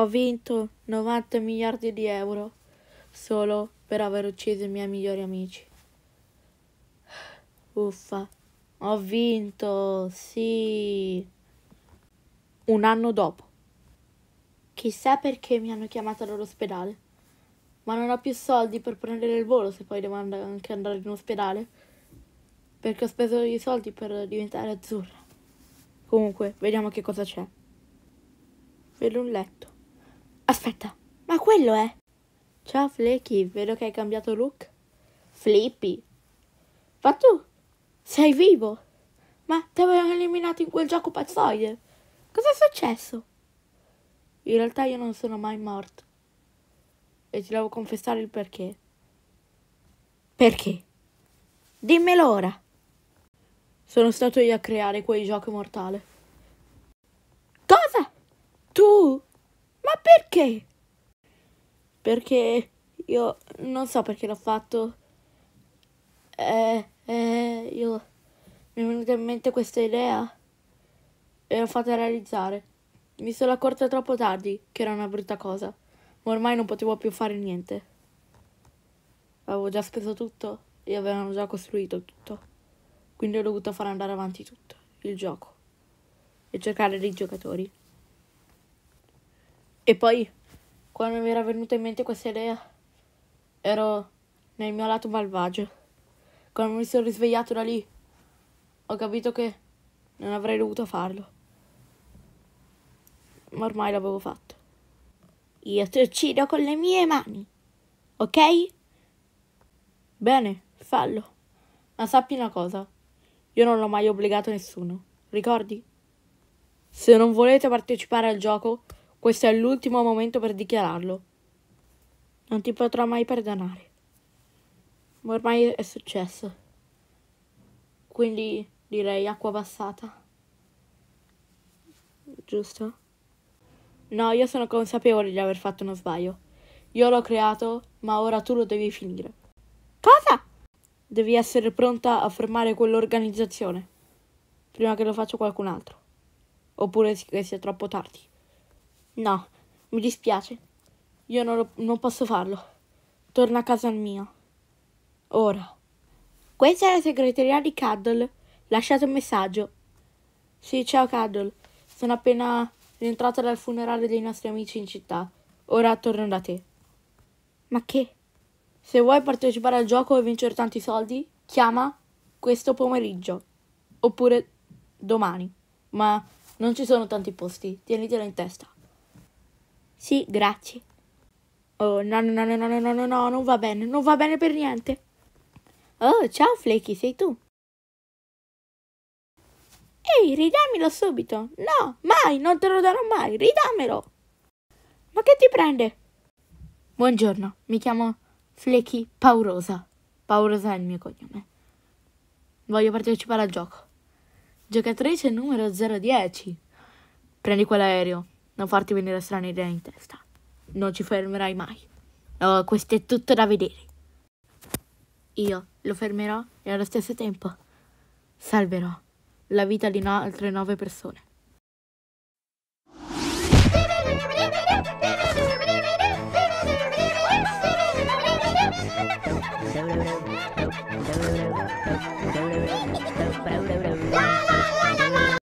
Ho vinto 90 miliardi di euro solo per aver ucciso i miei migliori amici. Uffa, ho vinto, sì. Un anno dopo. Chissà perché mi hanno chiamato all'ospedale. Ma non ho più soldi per prendere il volo se poi devo anche andare in ospedale. Perché ho speso i soldi per diventare azzurra. Comunque, vediamo che cosa c'è. Vedo un letto. Aspetta, ma quello è! Ciao Flecky, vedo che hai cambiato look. Flippy. Ma tu? Sei vivo? Ma ti avevano eliminato in quel gioco pazzoide. Cos'è successo? In realtà io non sono mai morto. E ti devo confessare il perché. Perché? Dimmelo ora. Sono stato io a creare quei giochi mortali. Cosa? Tu? Perché? Perché io non so perché l'ho fatto. Eh, eh, io mi è venuta in mente questa idea e l'ho fatta realizzare. Mi sono accorta troppo tardi che era una brutta cosa, ma ormai non potevo più fare niente. Avevo già speso tutto e avevano già costruito tutto. Quindi ho dovuto far andare avanti tutto, il gioco, e cercare dei giocatori. E poi, quando mi era venuta in mente questa idea, ero nel mio lato malvagio. Quando mi sono risvegliato da lì, ho capito che non avrei dovuto farlo. Ma ormai l'avevo fatto. Io ti uccido con le mie mani, ok? Bene, fallo. Ma sappi una cosa, io non l'ho mai obbligato a nessuno, ricordi? Se non volete partecipare al gioco, questo è l'ultimo momento per dichiararlo. Non ti potrò mai perdonare. Ma ormai è successo. Quindi direi acqua passata. Giusto? No, io sono consapevole di aver fatto uno sbaglio. Io l'ho creato, ma ora tu lo devi finire. Cosa? Devi essere pronta a fermare quell'organizzazione. Prima che lo faccia qualcun altro. Oppure che sia troppo tardi. No, mi dispiace. Io non, lo, non posso farlo. Torna a casa mia. Ora. Questa è la segreteria di Cuddle. Lasciate un messaggio. Sì, ciao Cuddle. Sono appena rientrata dal funerale dei nostri amici in città. Ora torno da te. Ma che? Se vuoi partecipare al gioco e vincere tanti soldi, chiama questo pomeriggio. Oppure domani. Ma non ci sono tanti posti. Tienitelo in testa. Sì, grazie. Oh, no, no, no, no, no, no, no, no, non va bene, non va bene per niente. Oh, ciao Flaky, sei tu. Ehi, ridammelo subito. No, mai, non te lo darò mai, ridammelo. Ma che ti prende? Buongiorno, mi chiamo Flaky Paurosa. Paurosa è il mio cognome. Voglio partecipare al gioco. Giocatrice numero 010. Prendi quell'aereo non farti venire strane idee in testa. Non ci fermerai mai. Oh, questo è tutto da vedere. Io lo fermerò e allo stesso tempo salverò la vita di no- altre nove persone.